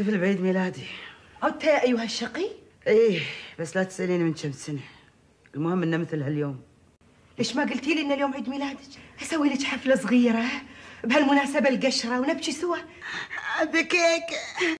احتفل بعيد ميلادي عدت يا ايها الشقي؟ ايه بس لا تسأليني من كم سنة المهم انه مثل هاليوم ليش ما قلتي لي ان اليوم عيد ميلادك؟ اسوي لك حفلة صغيرة بهالمناسبة القشرة ونبكي سوا بكيك